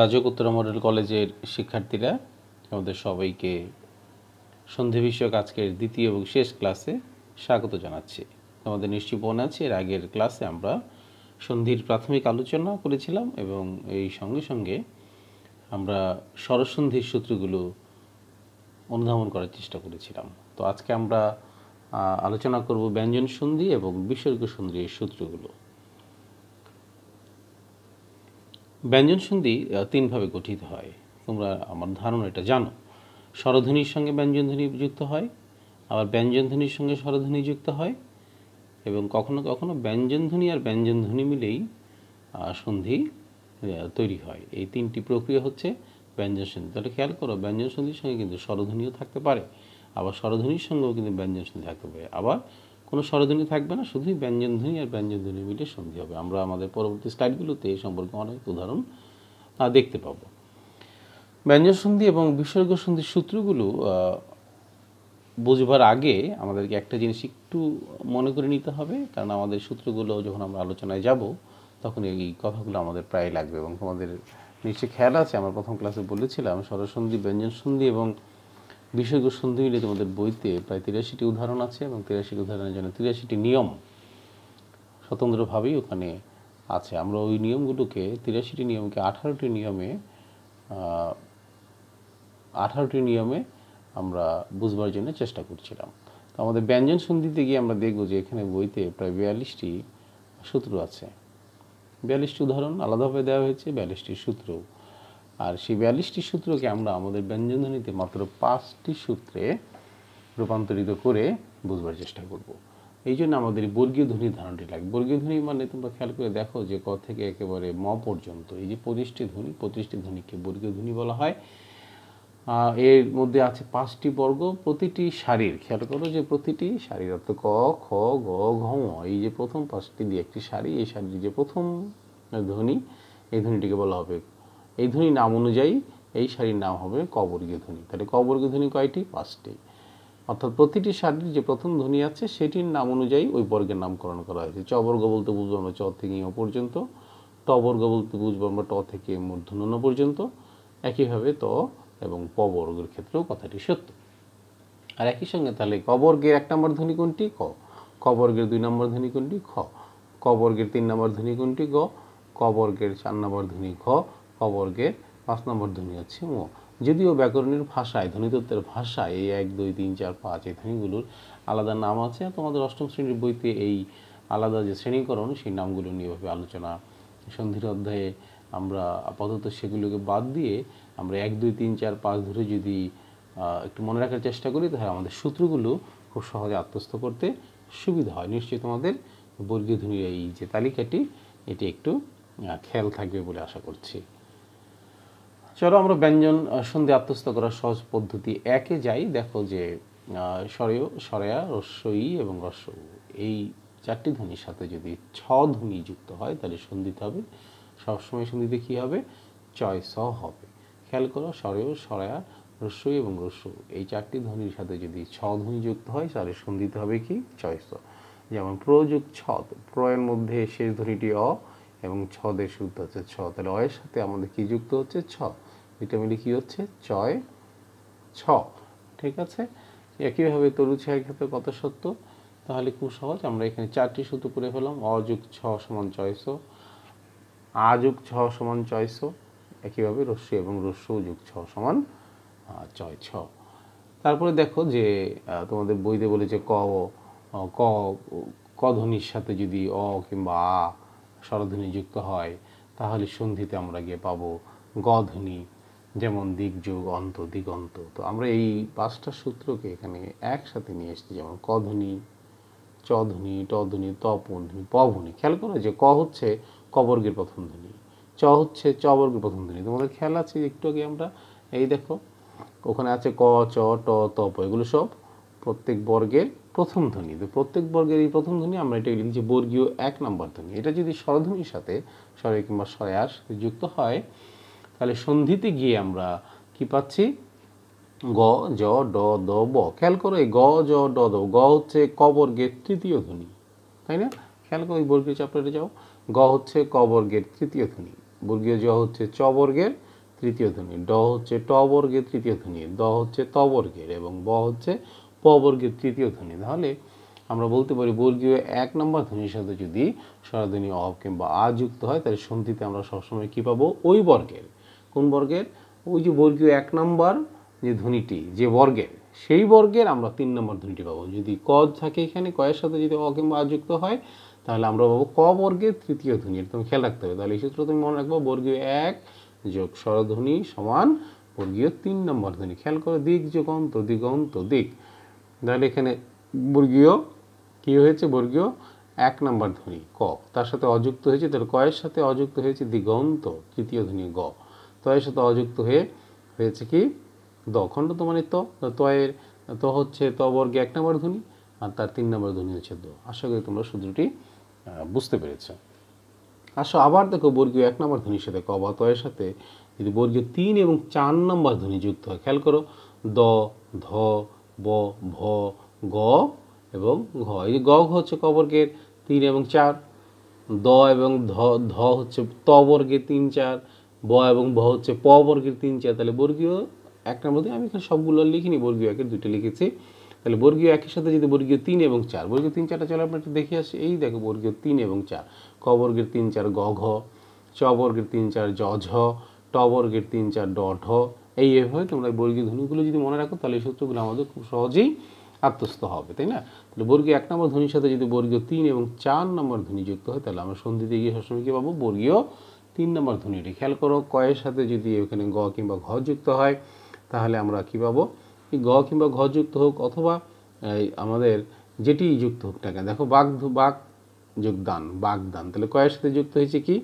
রাজক উত্তর মডেল কলেজের শিক্ষার্থীরা আমাদের সবাইকে সন্ধে বিষয়ক আজকের দ্বিতীয় এবং শেষ ক্লাসে স্বাগত জানাচ্ছি আমাদের নিশ্চয়ই মনে আছে এর আগের ক্লাসে আমরা সন্ধির প্রাথমিক আলোচনা করেছিলাম এবং এই সঙ্গে সঙ্গে আমরা সরসন্ধির সূত্রগুলো অনুধাবন করার চেষ্টা করেছিলাম তো আজকে আমরা আলোচনা করব ব্যঞ্জন সন্ধি এবং বিসর্গ সন্ধির সূত্রগুলো ব্যঞ্জন সন্ধি তিনভাবে গঠিত হয় তোমরা আমার ধারণা এটা জানো স্বরধ্বনির সঙ্গে ব্যঞ্জনধ্বনি যুক্ত হয় আবার ব্যঞ্জনধ্বনির সঙ্গে স্বরধ্বনি যুক্ত হয় এবং কখনো কখনো ব্যঞ্জনধ্বনি আর ব্যঞ্জনধ্বনি মিলেই সন্ধি তৈরি হয় এই তিনটি প্রক্রিয়া হচ্ছে ব্যঞ্জন সন্ধি তাহলে খেয়াল করো ব্যঞ্জন সন্ধির সঙ্গে কিন্তু স্বরধ্বনিও থাকতে পারে আবার স্বরধ্বনির সঙ্গেও কিন্তু ব্যঞ্জন সন্ধি থাকতে পারে আবার কোনো স্বরধ্বনি থাকবে না শুধুই ব্যঞ্জনধ্বনি আর ব্যঞ্জনধ্বনি মিলে সন্ধি হবে আমরা আমাদের পরবর্তী স্লাইডগুলোতে এই সম্পর্কে অনেক উদাহরণ দেখতে পাব ব্যঞ্জন সন্ধি এবং বিসর্গ সন্ধির সূত্রগুলো বুঝবার আগে আমাদেরকে একটা জিনিস একটু মনে করে নিতে হবে কারণ আমাদের সূত্রগুলো যখন আমরা আলোচনায় যাব তখন এই কথাগুলো আমাদের প্রায় লাগবে এবং তোমাদের নিশ্চয়ই খেয়াল আছে আমরা প্রথম ক্লাসে বলেছিলাম স্বরসন্ধি ব্যঞ্জন সন্ধি এবং বিষয়গুলো সন্ধি মিলিয়ে তোমাদের বইতে প্রায় তিরাশিটি উদাহরণ আছে এবং তিরাশিটি উদাহরণের জন্য তিরাশিটি নিয়ম স্বতন্ত্রভাবেই ওখানে আছে আমরা ওই নিয়মগুলোকে তিরাশিটি নিয়মকে আঠারোটি নিয়মে আঠারোটি নিয়মে আমরা বুঝবার জন্য চেষ্টা করছিলাম তো আমাদের ব্যঞ্জন সন্ধিতে গিয়ে আমরা দেখব যে এখানে বইতে প্রায় বিয়াল্লিশটি সূত্র আছে বিয়াল্লিশটি উদাহরণ আলাদাভাবে দেওয়া হয়েছে বিয়াল্লিশটি সূত্র আর সেই বিয়াল্লিশটি সূত্রকে আমরা আমাদের ব্যঞ্জনধ্বনিতে মাত্র পাঁচটি সূত্রে রূপান্তরিত করে বুঝবার চেষ্টা করব। এই জন্য আমাদের বর্গীয় ধ্বনি ধারণাটি লাগে বর্গীয় ধ্বনি মানে তোমরা খেয়াল করে দেখো যে ক থেকে একেবারে ম পর্যন্ত এই যে পঁচিশটি ধ্বনি পঁচিশটি ধ্বনিকে বর্গীয় ধ্বনি বলা হয় এর মধ্যে আছে পাঁচটি বর্গ প্রতিটি শাড়ির খেয়াল করো যে প্রতিটি শাড়ির অর্থ ক খ গ ঘ এই যে প্রথম পাঁচটি দিয়ে একটি শাড়ি এই শাড়ির যে প্রথম ধ্বনি এই ধ্বনিটিকে বলা হবে এই ধ্বনির নাম অনুযায়ী এই শাড়ির নাম হবে কবর্গীয় ধ্বনি তাহলে কবর্গীয় ধ্বনি কয়টি পাঁচটি অর্থাৎ প্রতিটি শাড়ির যে প্রথম ধ্বনি আছে সেটির নাম অনুযায়ী ওই বর্গের নামকরণ করা হয়েছে চবর্গ বলতে বুঝবো আমরা চ থেকে ইয় পর্যন্ত টবর্গ বলতে বুঝবো আমরা ট থেকে মূর্ধন পর্যন্ত একইভাবে ত এবং পবর্গের ক্ষেত্রেও কথাটি সত্য আর একই সঙ্গে তাহলে কবর্গের এক নম্বর ধ্বনি কোনটি ক কবর্গের দুই নম্বর ধ্বনি কোনটি খ কবর্গের তিন নম্বর ধ্বনি কোনটি গ কবর্গের চার নম্বর ধ্বনি খ কবরকে পাঁচ নম্বর ধ্বনি হচ্ছে মো যদিও ব্যাকরণের ভাষায় ধ্বনিতত্ত্বের ভাষায় এই এক দুই তিন চার পাঁচ এই ধ্বনিগুলোর আলাদা নাম আছে তোমাদের অষ্টম শ্রেণীর বইতে এই আলাদা যে শ্রেণীকরণ সেই নামগুলো নিয়ে এভাবে আলোচনা সন্ধির অধ্যায়ে আমরা আপাতত সেগুলোকে বাদ দিয়ে আমরা এক দুই তিন চার পাঁচ ধরে যদি একটু মনে রাখার চেষ্টা করি তাহলে আমাদের সূত্রগুলো খুব সহজে আত্মস্থ করতে সুবিধা হয় নিশ্চয়ই তোমাদের বর্গীয় ধ্বনির এই যে তালিকাটি এটি একটু খেয়াল থাকবে বলে আশা করছি চলো আমরা ব্যঞ্জন সন্ধি আত্মস্থ করার সহজ পদ্ধতি একে যাই দেখো যে স্বরেয় সরেয়া রস্যই এবং রস্য এই চারটি ধ্বনির সাথে যদি ছ ধ্বনি যুক্ত হয় তাহলে সন্ধিতে হবে সবসময় সন্ধিতে কী হবে চয় স হবে খেয়াল করো স্বরেয় সরেয়া রস্যই এবং রস্য এই চারটি ধ্বনির সাথে যদি ছ ধ্বনি যুক্ত হয় তাহলে সন্ধিতে হবে কি চয় স যেমন প্রযোগ ছদ প্রয়ের মধ্যে শেষ ধ্বনিটি অ এবং ছদের শুদ্ধ হচ্ছে ছ তাহলে অয়ের সাথে আমাদের কি যুক্ত হচ্ছে ছ এটা মিলে e হচ্ছে ছয় ছ ঠিক আছে একইভাবে তরু ছায়ের ক্ষেত্রে কত সত্য তাহলে খুব সহজ আমরা এখানে চারটি সূত্র করে ফেলাম অযুগ ছ সমান ছয়শো আযুগ ছ সমান ছয়শো একইভাবে রস্য এবং রস্য যুগ ছ সমান ছয় ছ তারপরে দেখো যে তোমাদের বইতে বলেছে ক ক ক ধ্বনির সাথে যদি অ কিংবা আ স্বরধ্বনি যুক্ত হয় তাহলে সন্ধিতে আমরা গিয়ে পাবো গ ধ্বনি যেমন দিগযোগ অন্ত দিগন্ত তো আমরা এই পাঁচটা সূত্রকে এখানে একসাথে নিয়ে এসেছি যেমন কধ্বনি চধ্বনি টধ্বনি তপধ্বনি পভনি খেয়াল করো যে ক হচ্ছে কবর্গের প্রথম ধ্বনি চ হচ্ছে চবর্গের প্রথম ধ্বনি তোমাদের খেয়াল আছে একটু আগে আমরা এই দেখো ওখানে আছে ক চ ট তপ এগুলো সব প্রত্যেক বর্গের প্রথম ধ্বনি তো প্রত্যেক বর্গের এই প্রথম ধ্বনি আমরা এটাকে লিখেছি বর্গীয় এক নম্বর ধ্বনি এটা যদি স্বরধ্বনির সাথে স্বরে কিংবা আস যুক্ত হয় তাহলে সন্ধিতে গিয়ে আমরা কি পাচ্ছি গ জ ড দ ব খেয়াল করো এই গ জ ড দ গ হচ্ছে বর্গের তৃতীয় ধ্বনি তাই না খেয়াল করো এই বর্গীয় চ্যাপ্টারে যাও গ হচ্ছে বর্গের তৃতীয় ধ্বনি বর্গীয় জ হচ্ছে চ বর্গের তৃতীয় ধ্বনি ড হচ্ছে ট বর্গের তৃতীয় ধ্বনি দ হচ্ছে তবর্গের এবং ব হচ্ছে প বর্গের তৃতীয় ধ্বনি তাহলে আমরা বলতে পারি বর্গীয় এক নম্বর ধ্বনির সাথে যদি স্বরধ্বনি অব কিংবা আ যুক্ত হয় তাহলে সন্ধিতে আমরা সবসময় কী পাবো ওই বর্গের কোন বর্গের ওই যে বর্গীয় এক নম্বর যে ধ্বনিটি যে বর্গের সেই বর্গের আমরা তিন নম্বর ধ্বনিটি পাবো যদি ক থাকে এখানে কয়ের সাথে যদি অ কিংবা যুক্ত হয় তাহলে আমরা পাবো ক বর্গের তৃতীয় ধ্বনি তুমি খেয়াল রাখতে হবে তাহলে এই সূত্র তুমি মনে রাখবো বর্গীয় এক যোগ স্বরধ্বনি সমান বর্গীয় তিন নম্বর ধ্বনি খেয়াল করো দিক যোগ অন্ত দিগন্ত দিক তাহলে এখানে বর্গীয় কি হয়েছে বর্গীয় এক নম্বর ধ্বনি ক তার সাথে অযুক্ত হয়েছে তাহলে কয়ের সাথে অযুক্ত হয়েছে দিগন্ত তৃতীয় ধ্বনি গ তয়ের সাথে অযুক্ত হয়ে হয়েছে কি দ খণ্ড তো মানে ত তয়ের ত হচ্ছে ত বর্গে এক নম্বর ধ্বনি আর তার তিন নম্বর ধ্বনি হচ্ছে দ আশা করি তোমরা সূত্রটি বুঝতে পেরেছ আসো আবার দেখো বর্গীয় এক নম্বর ধ্বনির সাথে ক বা তয়ের সাথে যদি বর্গীয় তিন এবং চার নম্বর ধ্বনি যুক্ত হয় খেয়াল করো দ ধ ব ভ গ এবং ঘ এই যে গ হচ্ছে ক বর্গের তিন এবং চার দ এবং ধ ধ হচ্ছে ত বর্গে তিন চার ব এবং ব হচ্ছে প বর্গের তিন চার তাহলে বর্গীয় এক নম্বর দিয়ে আমি এখানে সবগুলো লিখিনি বর্গীয় একের দুটো লিখেছি তাহলে বর্গীয় একের সাথে যদি বর্গীয় তিন এবং চার বর্গীয় তিন চারটা চলে আপনার দেখে আসি এই দেখো বর্গীয় তিন এবং চার ক বর্গের তিন চার গ ঘ চ বর্গের তিন চার জ ঝ ট বর্গের তিন চার ড ঢ এই এভাবে তোমরা বর্গীয় ধ্বনিগুলো যদি মনে রাখো তাহলে এই সূত্রগুলো আমাদের খুব সহজেই আত্মস্থ হবে তাই না তাহলে বর্গীয় এক নম্বর ধ্বনির সাথে যদি বর্গীয় তিন এবং চার নম্বর ধ্বনি যুক্ত হয় তাহলে আমরা সন্ধিতে গিয়ে সবসময় কী পাবো বর্গীয় তিন নম্বর ধ্বনিটি খেয়াল করো কয়ের সাথে যদি এখানে গ কিংবা ঘ যুক্ত হয় তাহলে আমরা কি পাবো গ কিংবা ঘ যুক্ত হোক অথবা আমাদের যেটি যুক্ত হোক না কেন দেখো বাঘ বাঘ যোগদান বাগদান তাহলে কয়ের সাথে যুক্ত হয়েছে কি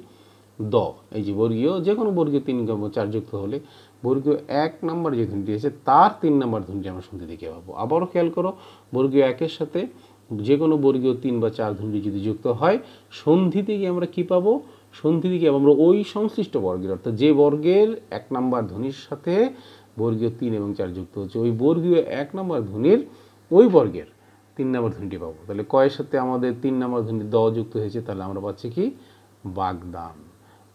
দ এই যে বর্গীয় যে কোনো বর্গীয় তিন চার যুক্ত হলে বর্গীয় এক নাম্বার যে ধ্বনিটি আছে তার তিন নাম্বার ধ্বনিটি আমরা শুনতে দেখে পাবো আবারও খেয়াল করো বর্গীয় একের সাথে যে কোনো বর্গীয় তিন বা চার ধ্বনিটি যদি যুক্ত হয় সন্ধিতে গিয়ে আমরা কী পাবো সন্ধিদিকে আমরা ওই সংশ্লিষ্ট বর্গের অর্থাৎ যে বর্গের এক নাম্বার ধ্বনির সাথে বর্গীয় তিন এবং চার যুক্ত হচ্ছে ওই বর্গীয় এক নাম্বার ধ্বনির ওই বর্গের তিন নম্বর ধ্বনিটি পাবো তাহলে কয়ের সাথে আমাদের তিন নম্বর ধ্বনি দ যুক্ত হয়েছে তাহলে আমরা পাচ্ছি কি বাগদান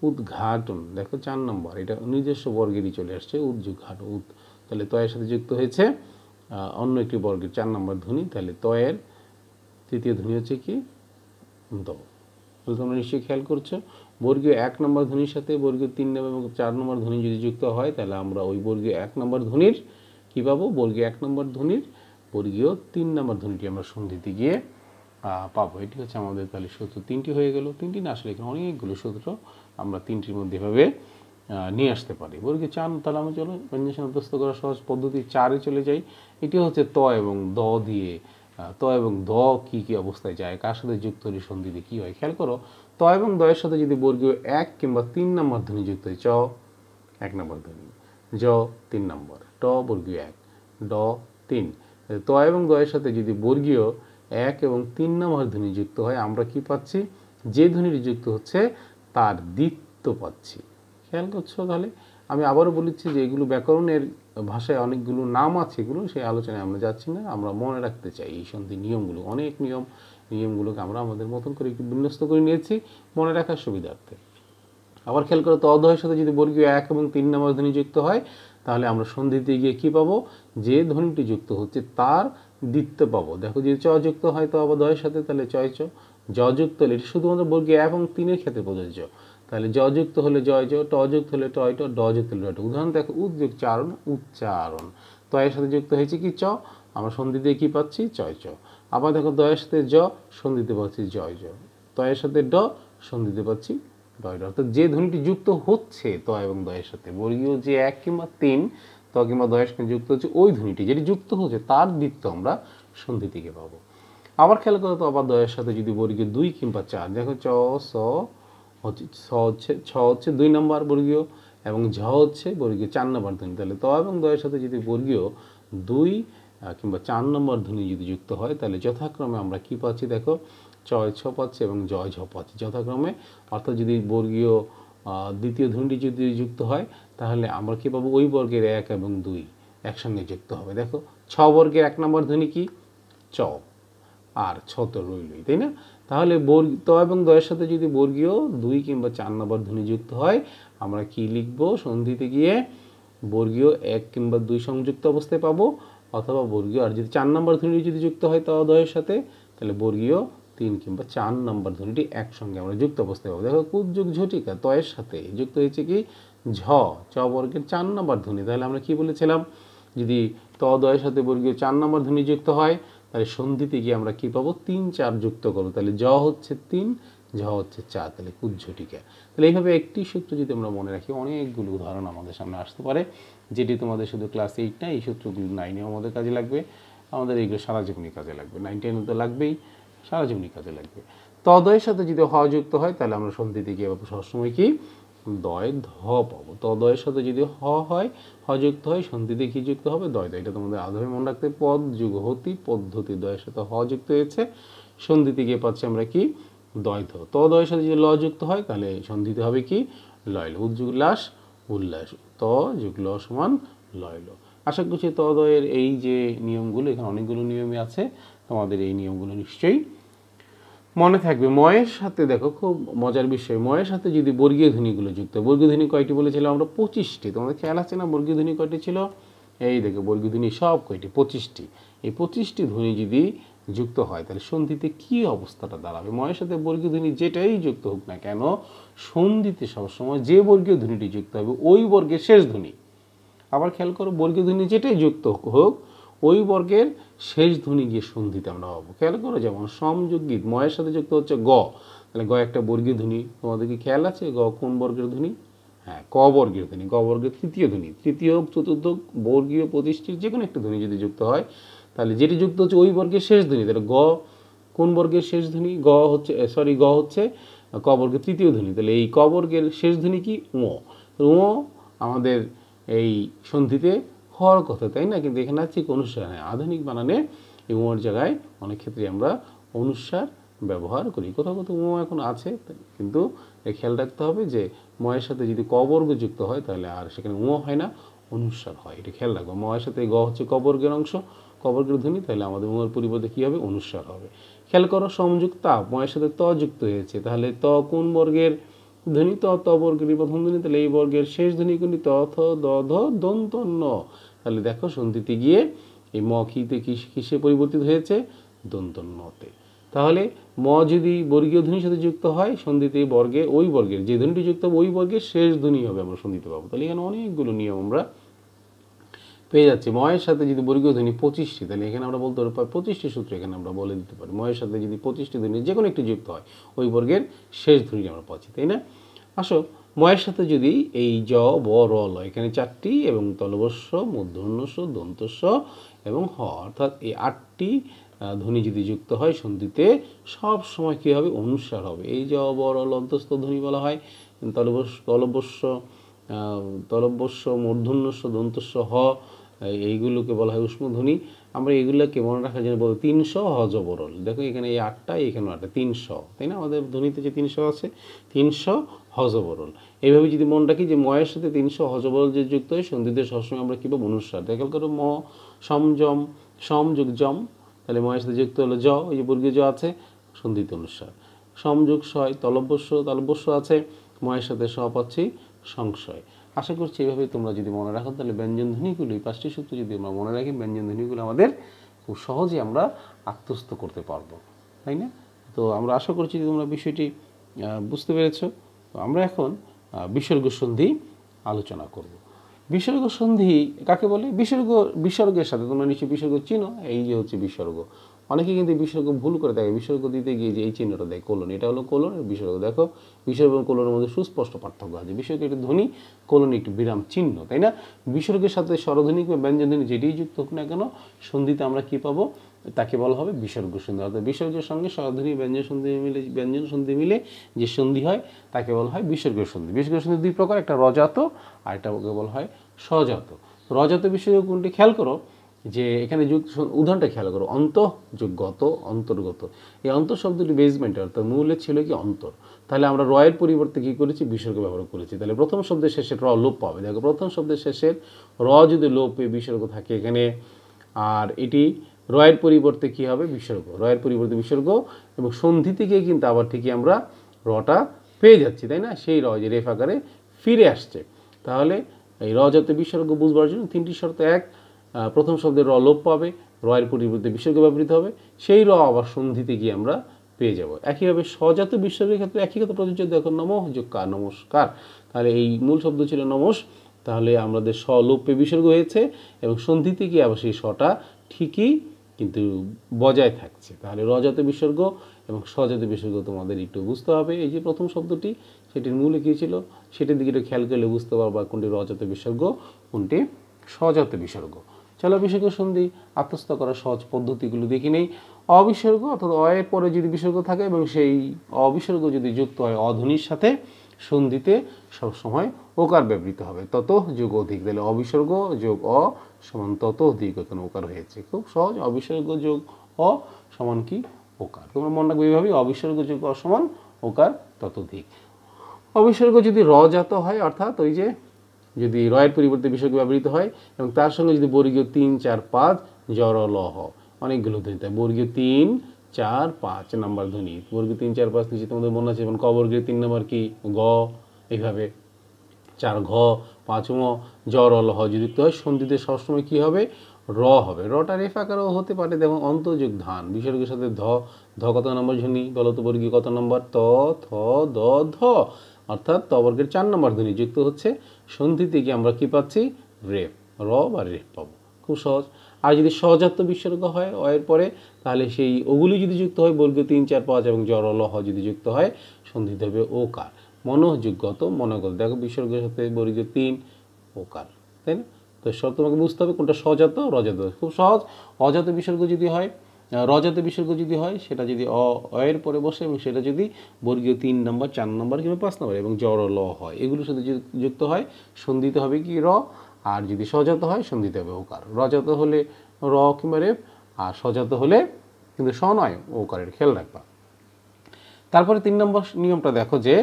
উদ্ঘাটন দেখো চার নম্বর এটা নিজস্ব বর্গেরই চলে আসছে উদ্ঘাট উদ তাহলে তয়ের সাথে যুক্ত হয়েছে অন্য একটি বর্গের চার নম্বর ধ্বনি তাহলে তয়ের তৃতীয় ধ্বনি হচ্ছে কি দ তোমরা নিশ্চয়ই খেয়াল করছো বর্গীয় এক নম্বর ধ্বনির সাথে বর্গীয় তিন নম্বর এবং চার নম্বর ধ্বনি যদি যুক্ত হয় তাহলে আমরা ওই বর্গীয় এক নম্বর ধ্বনির কী পাবো বর্গীয় এক নম্বর ধ্বনির বর্গীয় তিন নম্বর ধ্বনিটি আমরা সন্ধিতে গিয়ে পাবো এটি হচ্ছে আমাদের তাহলে সূত্র তিনটি হয়ে গেল তিনটি না আসলে এখানে অনেকগুলো সূত্র আমরা তিনটির মধ্যে এভাবে নিয়ে আসতে পারি বর্গীয় চান তাহলে আমি চলো ব্যঞ্জন অভ্যস্ত করার সহজ পদ্ধতি চারে চলে যাই এটি হচ্ছে ত এবং দ দিয়ে ত এবং দ কী কী অবস্থায় যায় কার সাথে যুক্ত হলে সন্ধিতে কী হয় খেয়াল করো ত এবং দয়ের সাথে যদি বর্গীয় এক কিংবা তিন নম্বর ধ্বনি যুক্ত হয় চ এক নম্বর ধ্বনি জ তিন নম্বর ট বর্গীয় এক ড তিন ত এবং দয়ের সাথে যদি বর্গীয় এক এবং তিন নম্বর ধ্বনি যুক্ত হয় আমরা কি পাচ্ছি যে ধ্বনিটি যুক্ত হচ্ছে তার দ্বিত্ব পাচ্ছি খেয়াল করছো তাহলে আমি আবারও বলেছি যে এগুলো ব্যাকরণের ভাষায় অনেকগুলো নাম আছে এগুলো সেই আলোচনায় আমরা যাচ্ছি না আমরা মনে রাখতে চাই এই সন্ধি নিয়মগুলো অনেক নিয়ম নিয়মগুলোকে আমরা আমাদের মতন করে একটু বিন্যস্ত করে নিয়েছি মনে রাখার সুবিধার্থে আবার খেয়াল তো তদয়ের সাথে যদি বর্গীয় এক এবং তিন নম্বর ধ্বনি যুক্ত হয় তাহলে আমরা সন্ধিতে গিয়ে কি পাবো যে ধ্বনিটি যুক্ত হচ্ছে তার দ্বিত্ব পাবো দেখো যদি চ যুক্ত হয় তো আবার দয়ের সাথে তাহলে চয় চ জ যুক্ত হলে এটি শুধুমাত্র বর্গীয় এবং তিনের ক্ষেত্রে প্রযোজ্য তাহলে যযুক্ত হলে জয় জ টযুক্ত হলে টয় ট ড যুক্ত হলে ট উদাহরণ দেখো উদ্যোগ চারণ উচ্চারণ তয়ের সাথে যুক্ত হয়েছে কি চ আমরা সন্ধিতে কি পাচ্ছি চয় চ আবার দেখো দয়ের সাথে জ সন্ধিতে পাচ্ছি জয় জ তয়ের সাথে ড সন্ধিতে পাচ্ছি দয় ড অর্থাৎ যে ধ্বনিটি যুক্ত হচ্ছে ত এবং দয়ের সাথে বর্গীয় যে এক কিংবা তিন ত কিংবা দয়ের সাথে যুক্ত হচ্ছে ওই ধ্বনিটি যেটি যুক্ত হচ্ছে তার বৃত্ত আমরা সন্ধি থেকে পাবো আবার খেয়াল করো তো আবার দয়ের সাথে যদি বর্গীয় দুই কিংবা চার দেখো চ স হচ্ছে ছ হচ্ছে ছ হচ্ছে দুই নম্বর বর্গীয় এবং ঝ হচ্ছে বর্গীয় চার নম্বর ধ্বনি তাহলে ত এবং দয়ের সাথে যদি বর্গীয় দুই কিংবা চার নম্বর ধ্বনি যদি যুক্ত হয় তাহলে যথাক্রমে আমরা কি পাচ্ছি দেখো চয় ছ পাচ্ছি এবং জয় ঝ পাচ্ছি যথাক্রমে অর্থাৎ যদি বর্গীয় দ্বিতীয় ধ্বনিটি যদি যুক্ত হয় তাহলে আমরা কী পাবো ওই বর্গের এক এবং দুই একসঙ্গে যুক্ত হবে দেখো ছ বর্গের এক নম্বর ধ্বনি কি চ আর ছ তো রইলই তাই না তাহলে বর্গ ত এবং দয়ের সাথে যদি বর্গীয় দুই কিংবা চার নম্বর ধ্বনি যুক্ত হয় আমরা কি লিখব সন্ধিতে গিয়ে বর্গীয় এক কিংবা দুই সংযুক্ত অবস্থায় পাবো অথবা বর্গীয় আর যদি চার নম্বর ধ্বনিটি যদি যুক্ত হয় তদয়ের সাথে তাহলে বর্গীয় তিন কিংবা চার নম্বর ধ্বনিটি একসঙ্গে আমরা যুক্ত অবস্থায় পাবো দেখো কুদ যুগ ঝটিকা তয়ের সাথে যুক্ত হয়েছে কি ঝ চ বর্গের চার নম্বর ধ্বনি তাহলে আমরা কি বলেছিলাম যদি দয়ের সাথে বর্গীয় চার নম্বর ধ্বনি যুক্ত হয় তাহলে সন্ধিতে গিয়ে আমরা কী পাবো তিন চার যুক্ত করবো তাহলে জ হচ্ছে তিন ঝ হচ্ছে চার তাহলে কুজ্ঝটিকা তাহলে এইভাবে একটি সূত্র যদি আমরা মনে রাখি অনেকগুলো উদাহরণ আমাদের সামনে আসতে পারে যেটি তোমাদের শুধু ক্লাস এইট না এই সূত্রগুলো নাইনেও আমাদের কাজে লাগবে আমাদের এইগুলো সারা জীবনই কাজে লাগবে নাইন টেনে তো লাগবেই সারা জীবনই কাজে লাগবে তদয়ের সাথে যদি হ যুক্ত হয় তাহলে আমরা সন্ধিতে গিয়ে পাবো সবসময় কি দয় ধ পাবো তদয়ের সাথে যদি হ হয় হ যুক্ত হয় সন্ধিতে কি যুক্ত হবে দয় দয় এটা তোমাদের আধুনিক মনে রাখতে পদ যুগ হতি পদ্ধতি দয়ের সাথে হ যুক্ত হয়েছে সন্ধিতে গিয়ে পাচ্ছি আমরা কি দয় ধ তদয়ের সাথে যদি ল যুক্ত হয় তাহলে সন্ধিতে হবে কি লয় উদ্যোগ লাশ উল্লাস ত যুগল সমান লয়ল আশা করছি তদয়ের এই যে নিয়মগুলো এখানে অনেকগুলো নিয়মই আছে তোমাদের এই নিয়মগুলো নিশ্চয়ই মনে থাকবে ময়ের সাথে দেখো খুব মজার বিষয় ময়ের সাথে যদি বর্গীয় ধ্বনিগুলো যুক্ত বর্গীয় ধ্বনি কয়টি বলেছিলাম আমরা পঁচিশটি তোমাদের খেয়াল আছে না বর্গীয় ধ্বনি কয়টি ছিল এই দেখো বর্গীয় ধ্বনি সব কয়টি পঁচিশটি এই পঁচিশটি ধ্বনি যদি যুক্ত হয় তাহলে সন্ধিতে কি অবস্থাটা দাঁড়াবে ময়ের সাথে বর্গীয় ধ্বনি যেটাই যুক্ত হোক না কেন সন্ধিতে সবসময় যে বর্গীয় ধ্বনিটি যুক্ত হবে ওই বর্গের শেষ ধ্বনি আবার খেয়াল করো বর্গীয় ধ্বনি যেটাই যুক্ত হোক ওই বর্গের শেষ ধ্বনি গিয়ে সন্ধিতে আমরা পাবো খেয়াল করো যেমন গীত ময়ের সাথে যুক্ত হচ্ছে গ তাহলে গ একটা বর্গীয় ধ্বনি তোমাদের কি খেয়াল আছে গ কোন বর্গের ধ্বনি হ্যাঁ ক বর্গের ধ্বনি গ বর্গের তৃতীয় ধ্বনি তৃতীয় চতুর্থ বর্গীয় প্রতিষ্ঠিত যে কোনো একটা ধ্বনি যদি যুক্ত হয় তাহলে যেটি যুক্ত হচ্ছে ওই বর্গের শেষ ধ্বনি তাহলে গ কোন বর্গের শেষ ধ্বনি গ হচ্ছে সরি গ হচ্ছে ক বর্গের তৃতীয় ধ্বনি তাহলে এই ক বর্গের শেষ ধ্বনি কি ও ও আমাদের এই সন্ধিতে হওয়ার কথা তাই না কিন্তু এখানে আছে অনুসারে আধুনিক বানানে এই ওর জায়গায় অনেক ক্ষেত্রে আমরা অনুসার ব্যবহার করি কোথাও কোথাও ও এখন আছে কিন্তু খেয়াল রাখতে হবে যে ময়ের সাথে যদি কবর্গ যুক্ত হয় তাহলে আর সেখানে উঁ হয় না অনুসার হয় এটা খেয়াল রাখবো ময়ের সাথে গ হচ্ছে কবর্গের অংশ কবর ধ্বনি তাহলে আমাদের উমর পরিবর্তে কী হবে অনুস্বার হবে খেয়াল করো সংযুক্ত ময়ের সাথে ত যুক্ত হয়েছে তাহলে ত কোন বর্গের ধ্বনি ত ত বর্গের প্রথম ধ্বনি তাহলে এই বর্গের শেষ ধ্বনি কিন্তু ত থ দ ধ দন্ত ন তাহলে দেখো সন্ধিতে গিয়ে এই ম কিতে কিসে পরিবর্তিত হয়েছে দন্ত নতে তাহলে ম যদি বর্গীয় ধ্বনির সাথে যুক্ত হয় সন্ধিতে বর্গে ওই বর্গের যে ধ্বনিটি যুক্ত হবে ওই বর্গের শেষ ধ্বনি হবে আমরা সন্ধিতে পাবো তাহলে এখানে অনেকগুলো নিয়ম আমরা পেয়ে যাচ্ছে ময়ের সাথে যদি বর্গীয় ধ্বনি পঁচিশটি তাহলে এখানে আমরা বলতে পারি পঁচিশটি সূত্র এখানে আমরা বলে দিতে পারি ময়ের সাথে যদি পঁচিশটি ধ্বনি যে কোনো একটি যুক্ত হয় ওই বর্গের শেষ ধ্বনি আমরা পাচ্ছি তাই না আসো ময়ের সাথে যদি এই জ ব র ল এখানে চারটি এবং তলবস্য মধ্যস দন্তস্য এবং হ অর্থাৎ এই আটটি ধ্বনি যদি যুক্ত হয় সন্ধিতে সব সময় কী হবে অনুসার হবে এই র ল অন্তস্থ ধ্বনি বলা হয় তলবস তলবস্য তলবস্য মূর্ধন্যস্য দন্তস্য হ এইগুলোকে বলা হয় উষ্মধ্বনি আমরা এগুলোকে মনে রাখার জন্য বলতে তিনশো হজবরল দেখো এখানে এই আটটা এখানে আটটা তিনশো তাই না আমাদের ধ্বনিতে যে তিনশো আছে তিনশো হজবরল এইভাবে যদি মনে রাখি যে ময়ের সাথে তিনশো হজবরল যে যুক্ত হয় সন্ধিতে সবসময় আমরা কী পাবো অনুসার দেখল করো ম সমজম সমযোগ জম তাহলে ময়ের সাথে যুক্ত হলো জ ওই যে বর্গীয় জ আছে সন্ধিতে অনুসার সমযুগ সয় তলব্যস্য তলব্যস্য আছে ময়ের সাথে স পাচ্ছি সংশয় আশা করছি এইভাবে তোমরা যদি মনে রাখো তাহলে ব্যঞ্জনধ্বনিগুলো এই পাঁচটি সূত্র যদি আমরা মনে রাখি ব্যঞ্জনধ্বনিগুলো আমাদের খুব সহজে আমরা আত্মস্থ করতে পারবো তাই না তো আমরা আশা করছি যে তোমরা বিষয়টি বুঝতে পেরেছ তো আমরা এখন বিসর্গ সন্ধি আলোচনা করব বিসর্গ সন্ধি কাকে বলে বিসর্গ বিসর্গের সাথে তোমরা নিশ্চয়ই বিসর্গ চিনো এই যে হচ্ছে বিসর্গ অনেকে কিন্তু বিসর্গ ভুল করে থাকে বিসর্গ দিতে গিয়ে যে এই চিহ্নটা দেয় কোলন এটা হলো কোলন বিসর্গ দেখো বিসর্গ এবং কোলনের মধ্যে সুস্পষ্ট পার্থক্য আছে বিসর্গ একটি ধ্বনি কোলন একটি বিরাম চিহ্ন তাই না বিসর্গের সাথে স্বরধ্বনি বা ধ্বনি যেটি যুক্ত হোক না কেন সন্ধিতে আমরা কী পাবো তাকে বলা হবে বিসর্গ সন্ধি অর্থাৎ বিসর্গের সঙ্গে স্বরধ্বনি ব্যঞ্জন সন্ধি মিলে ব্যঞ্জন সন্ধি মিলে যে সন্ধি হয় তাকে বলা হয় বিসর্গ সন্ধি বিসর্গ সন্ধি দুই প্রকার একটা রজাত আর একটা বলা হয় স্বজাত রজাত বিসর্গ কোনটি খেয়াল করো যে এখানে যুগ উদাহরণটা খেয়াল করো অন্ত যোগ গত অন্তর্গত এই অন্ত শব্দটি বেসমেন্টে অর্থাৎ মূলে ছিল কি অন্তর তাহলে আমরা রয়ের পরিবর্তে কী করেছি বিসর্গ ব্যবহার করেছি তাহলে প্রথম শব্দের শেষে র লোপ পাবে দেখো প্রথম শব্দের শেষে র যদি লোপ পেয়ে বিসর্গ থাকে এখানে আর এটি রয়ের পরিবর্তে কী হবে বিসর্গ রয়ের পরিবর্তে বিসর্গ এবং সন্ধি থেকে কিন্তু আবার ঠিকই আমরা রটা পেয়ে যাচ্ছি তাই না সেই র যে রেফ আকারে ফিরে আসছে তাহলে এই র যাতে বিসর্গ বুঝবার জন্য তিনটি শর্ত এক প্রথম শব্দে র লোপ পাবে র এর পরিবর্তে বিসর্গ ব্যবহৃত হবে সেই র আবার সন্ধিতে গিয়ে আমরা পেয়ে যাব একইভাবে সজাত বিসর্গের ক্ষেত্রে একই কথা প্রযোজ্য দেখো নমঃ যোগ্যা নমস্কার তাহলে এই মূল শব্দ ছিল নমস তাহলে আমাদের স লোপে বিসর্গ হয়েছে এবং সন্ধিতে গিয়ে আবার সেই স্বটা ঠিকই কিন্তু বজায় থাকছে তাহলে রজাত বিসর্গ এবং সজাত বিসর্গ তোমাদের একটু বুঝতে হবে এই যে প্রথম শব্দটি সেটির মূলে কী ছিল সেটির দিকে একটু খেয়াল করলে বুঝতে পারবা কোনটি রজাত বিসর্গ কোনটি সজাত বিসর্গ চলো বিসর্গ সন্ধি আত্মস্থ করার সহজ পদ্ধতিগুলো দেখি নেই অবিসর্গ অর্থাৎ অয়ের পরে যদি বিসর্গ থাকে এবং সেই অবিসর্গ যদি যুক্ত হয় অধ্বনির সাথে সন্ধিতে সবসময় ওকার ব্যবহৃত হবে তত যোগ অধিক তাহলে অবিসর্গ যোগ অ সমান তত অধিক এখানে ওকার হয়েছে খুব সহজ অবিসর্গ যোগ অ সমান কি ওকার তোমরা মনে রাখবে এইভাবেই অবিসর্গ যোগ অ সমান ওকার ততধিক অবিসর্গ যদি রজাত হয় অর্থাৎ ওই যে যদি রয়ের পরিবর্তে বিষয়কে ব্যবহৃত হয় এবং তার সঙ্গে যদি বর্গীয় তিন চার পাঁচ জরল অনেকগুলো ধ্বনি তাই বর্গীয় তিন চার পাঁচ নাম্বার ধ্বনি বর্গীয় তিন চার পাঁচ নিশ্চিত তোমাদের মনে আছে এবং কবর্গীয় তিন নম্বর কি গ এইভাবে চার ঘ ম জ্বর অল হ যুক্ত হয় সন্ধিতে সবসময় কী হবে র হবে রটা রেফ আকারও হতে পারে যেমন অন্তযোগ ধান বিসর্গের সাথে ধ ধ কত নম্বর ধ্বনি বলতো বর্গীয় কত নম্বর ত থ দ ধ অর্থাৎ তবর্গের চার নম্বর ধ্বনি যুক্ত হচ্ছে সন্ধি থেকে আমরা কি পাচ্ছি রেপ র বা রেপ পাবো খুব সহজ আর যদি সহজাত্ম বিসর্গ হয় অয়ের পরে তাহলে সেই ওগুলি যদি যুক্ত হয় বর্গ তিন চার পাঁচ এবং জর লহ যদি যুক্ত হয় সন্ধিতে হবে ওকার মনোযোগ্যত মনোগত দেখো বিসর্গের সাথে বর্গ তিন ওকার তাই না তো সব তোমাকে বুঝতে হবে কোনটা সহজাত রজাত খুব সহজ অজাত বিসর্গ যদি হয় রজাতে বিসর্গ যদি হয় সেটা যদি অ অয়ের পরে বসে এবং সেটা যদি বর্গীয় তিন নম্বর চার নম্বর কিংবা পাঁচ নম্বর এবং জড় ল হয় এগুলোর সাথে যুক্ত হয় সন্ধিতে হবে কি র আর যদি সজাত হয় সন্ধিতে হবে ওকার রজাত হলে র কিংবা রেফ আর সজাত হলে কিন্তু স নয় ওকারের খেয়াল রাখবা তারপরে তিন নম্বর নিয়মটা দেখো যে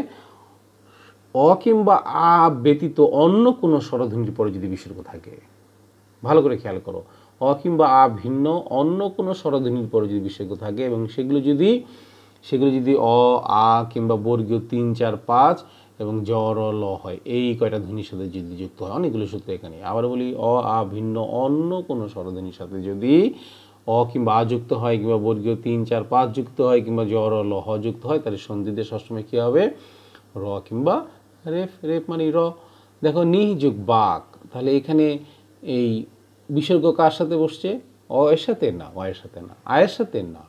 অ কিংবা আ ব্যতীত অন্য কোনো স্বরধ্বনির পরে যদি বিসর্গ থাকে ভালো করে খেয়াল করো অকিংবা আ ভিন্ন অন্য কোনো স্বরধ্বনির পরে যদি বিশেষ্য থাকে এবং সেগুলো যদি সেগুলো যদি অ আ কিংবা বর্গীয় তিন চার পাঁচ এবং জ্বর ল হয় এই কয়টা ধ্বনির সাথে যদি যুক্ত হয় অনেকগুলো সূত্র এখানে আবার বলি অ আ ভিন্ন অন্য কোনো স্বরধ্বনির সাথে যদি অ কিংবা আ যুক্ত হয় কিংবা বর্গীয় তিন চার পাঁচ যুক্ত হয় কিংবা জ্বর ল হ যুক্ত হয় তাহলে সন্ধিতে সবসময় কী হবে র কিংবা রেফ রেফ মানে র দেখো নিহ যুগ বাক তাহলে এখানে এই বিসর্গ কার সাথে বসছে অ এর সাথে না অ এর সাথে না আয়ের সাথে না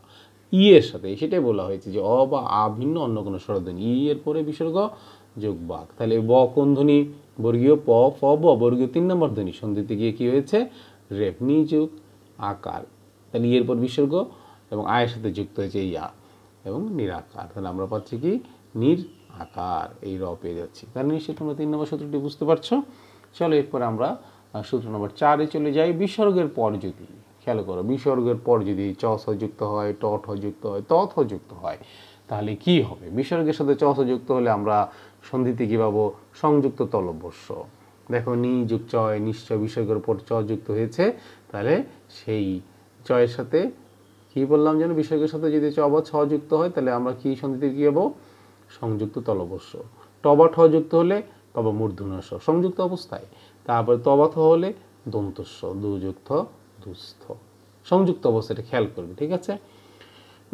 ই এর সাথে সেটাই বলা হয়েছে যে অ বা আ ভিন্ন অন্য কোনো স্বরধ্বনি ই এর পরে বিসর্গ যোগ বাক তাহলে ব কোন ধ্বনি বর্গীয় প ফ ব বর্গীয় তিন নম্বর ধ্বনি সন্ধিতে গিয়ে কী হয়েছে রেপনি যুগ আকার তাহলে ইয়ের পর বিসর্গ এবং আয়ের সাথে যুক্ত হয়েছে ইয়া এবং নিরাকার তাহলে আমরা পাচ্ছি কি নির আকার এই র পেয়ে যাচ্ছি তাহলে মানে নিশ্চয়ই তোমরা তিন নম্বর সূত্রটি বুঝতে পারছো চলো এরপর আমরা সূত্র নম্বর চারে চলে যাই বিসর্গের পর যদি খেয়াল করো বিসর্গের পর যদি চস যুক্ত হয় টট যুক্ত হয় তথ যুক্ত হয় তাহলে কি হবে বিসর্গের সাথে চস যুক্ত হলে আমরা সন্ধিতে কী পাবো সংযুক্ত তলবস্য দেখো নি যুগ চয় নিশ্চয় বিসর্গের পর চ যুক্ত হয়েছে তাহলে সেই চয়ের সাথে কি বললাম যেন বিসর্গের সাথে যদি চ বা ছ যুক্ত হয় তাহলে আমরা কি সন্ধিতে কী হবো সংযুক্ত তলবস্য ট বা ঠ যুক্ত হলে তবে মূর্ধন্যস্য সংযুক্ত অবস্থায় তারপরে তবাথ হলে দন্তস্ব দুযুক্ত দুস্থ সংযুক্ত অবস্থাটা খেয়াল করবে ঠিক আছে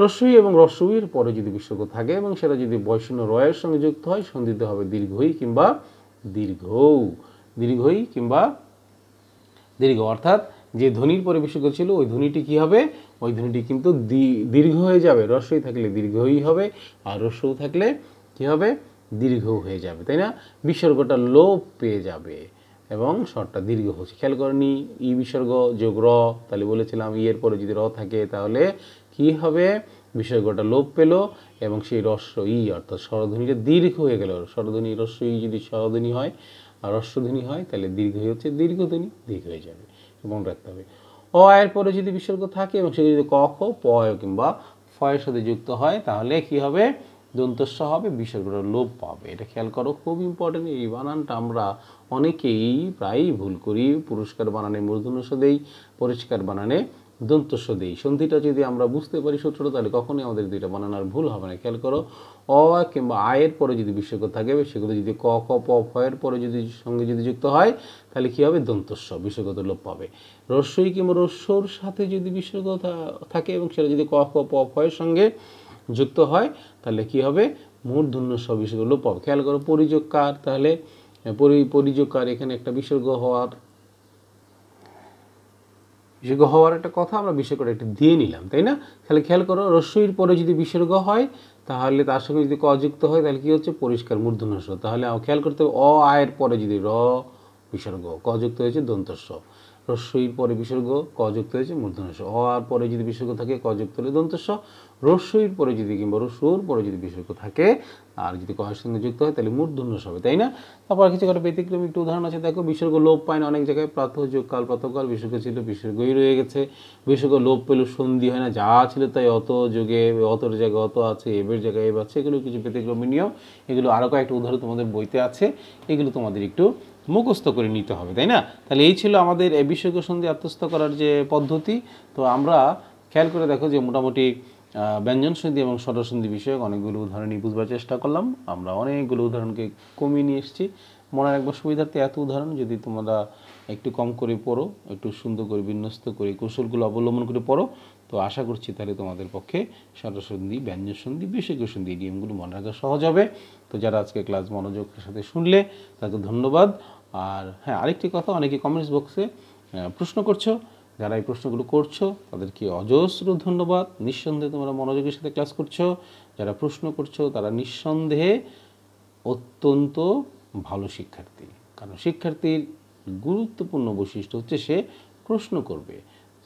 রসুই এবং রস্যইয়ের পরে যদি বিসর্গ থাকে এবং সেটা যদি বৈষ্ণ্য রয়ের সঙ্গে যুক্ত হয় সন্ধিতে হবে দীর্ঘই কিংবা দীর্ঘ দীর্ঘই কিংবা দীর্ঘ অর্থাৎ যে ধ্বনির পরে বিসর্গ ছিল ওই ধ্বনিটি কি হবে ওই ধ্বনিটি কিন্তু দীর্ঘ হয়ে যাবে রস্যই থাকলে দীর্ঘই হবে আর রস্যও থাকলে কি হবে দীর্ঘ হয়ে যাবে তাই না বিসর্গটা লোপ পেয়ে যাবে এবং শর্টটা দীর্ঘ হচ্ছে খেয়াল করেনি ই বিসর্গ যোগ র তাহলে বলেছিলাম ইয়ের পরে যদি র থাকে তাহলে কি হবে বিসর্গটা লোপ পেল এবং সেই রস্য ই অর্থাৎ স্বরধ্বনিটা দীর্ঘ হয়ে গেল স্বরধ্বনি রস্য ই যদি স্বরধ্বনি হয় আর রস্যধ্বনি হয় তাহলে দীর্ঘ হয়ে হচ্ছে দীর্ঘধ্বনি দীর্ঘ হয়ে যাবে এবং রাখতে হবে অ এর পরে যদি বিসর্গ থাকে এবং সেটা যদি ক খ প কিংবা ফয়ের সাথে যুক্ত হয় তাহলে কি হবে দন্তস্ব হবে বিসর্গটা লোপ পাবে এটা খেয়াল করো খুব ইম্পর্টেন্ট এই বানানটা আমরা অনেকেই প্রায়ই ভুল করি পুরস্কার বানানে মূর্ধন্যস্ব দেই পরিষ্কার বানানে দন্তস্ব দেই সন্ধিটা যদি আমরা বুঝতে পারি সূত্রটা তাহলে কখনোই আমাদের দুইটা বানানোর ভুল হবে না খেয়াল করো অ কিংবা আয়ের পরে যদি বিসর্গ থাকে সেগুলো যদি ক ক প ফয়ের পরে যদি সঙ্গে যদি যুক্ত হয় তাহলে কী হবে দন্তস্ব বিশেষগত লোপ পাবে রস্যই কিংবা রস্যর সাথে যদি বিসর্গ থাকে এবং সেটা যদি ক ক প ফয়ের সঙ্গে যুক্ত হয় তাহলে কি হবে মূর্ধন্য স বিসর্গ লোপ খেয়াল করো পরিযোগ কার তাহলে পরিযোগ কার এখানে একটা বিসর্গ হওয়ার বিসর্গ হওয়ার একটা কথা আমরা বিসর্গ একটা দিয়ে নিলাম তাই না তাহলে খেয়াল করো রসইর পরে যদি বিসর্গ হয় তাহলে তার সঙ্গে যদি ক যুক্ত হয় তাহলে কী হচ্ছে পরিষ্কার মূর্ধন্যস্ব তাহলে খেয়াল করতে হবে অ আয়ের পরে যদি র বিসর্গ ক যুক্ত হয়েছে দন্তস্ব রস্যইর পরে বিসর্গ কযুক্ত হয়েছে মূর্ধনস অ আর পরে যদি বিসর্গ থাকে কযুক্ত হলে দন্তস্য রস্যইর পরে যদি কিংবা রসুর পরে যদি বিসর্গ থাকে আর যদি কয়ের সঙ্গে যুক্ত হয় তাহলে মূর্ধন্যস হবে তাই না তারপর কিছু করে ব্যতিক্রম একটু উদাহরণ আছে দেখো বিসর্গ লোপ পায় না অনেক জায়গায় প্রাতযোগকাল প্রাতকাল বিসর্গ ছিল বিসর্গই রয়ে গেছে বিসর্গ লোপ পেল সন্ধি হয় না যা ছিল তাই অত যোগে অতর জায়গায় অত আছে এবের জায়গায় এব আছে এগুলো কিছু ব্যতিক্রমী নিয়ম এগুলো আরও কয়েকটা উদাহরণ তোমাদের বইতে আছে এগুলো তোমাদের একটু মুখস্থ করে নিতে হবে তাই না তাহলে এই ছিল আমাদের এ বিষয়কে সন্ধি আত্মস্থ করার যে পদ্ধতি তো আমরা খেয়াল করে দেখো যে মোটামুটি ব্যঞ্জন সন্ধি এবং স্বরসন্ধি বিষয়ক অনেকগুলো উদাহরণই বুঝবার চেষ্টা করলাম আমরা অনেকগুলো উদাহরণকে কমিয়ে নিয়ে এসেছি মনে রাখবার সুবিধার্থে এত উদাহরণ যদি তোমরা একটু কম করে পড়ো একটু সুন্দর করে বিন্যস্ত করে কৌশলগুলো অবলম্বন করে পড়ো তো আশা করছি তাহলে তোমাদের পক্ষে সরসন্ধি ব্যঞ্জসন্ধি বিশেষসন্ধি এই নিয়মগুলো মনে রাখা সহজ হবে তো যারা আজকে ক্লাস মনোযোগের সাথে শুনলে তাকে ধন্যবাদ আর হ্যাঁ আরেকটি কথা অনেকে কমেন্টস বক্সে প্রশ্ন করছো যারা এই প্রশ্নগুলো করছো তাদেরকে অজস্র ধন্যবাদ নিঃসন্দেহে তোমরা মনোযোগের সাথে ক্লাস করছো যারা প্রশ্ন করছো তারা নিঃসন্দেহে অত্যন্ত ভালো শিক্ষার্থী কারণ শিক্ষার্থীর গুরুত্বপূর্ণ বৈশিষ্ট্য হচ্ছে সে প্রশ্ন করবে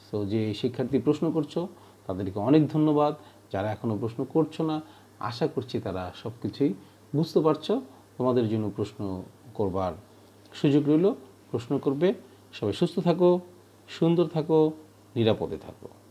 সো যে শিক্ষার্থী প্রশ্ন করছো তাদেরকে অনেক ধন্যবাদ যারা এখনও প্রশ্ন করছো না আশা করছি তারা সব কিছুই বুঝতে পারছো তোমাদের জন্য প্রশ্ন করবার সুযোগ রইল প্রশ্ন করবে সবাই সুস্থ থাকো সুন্দর থাকো নিরাপদে থাকো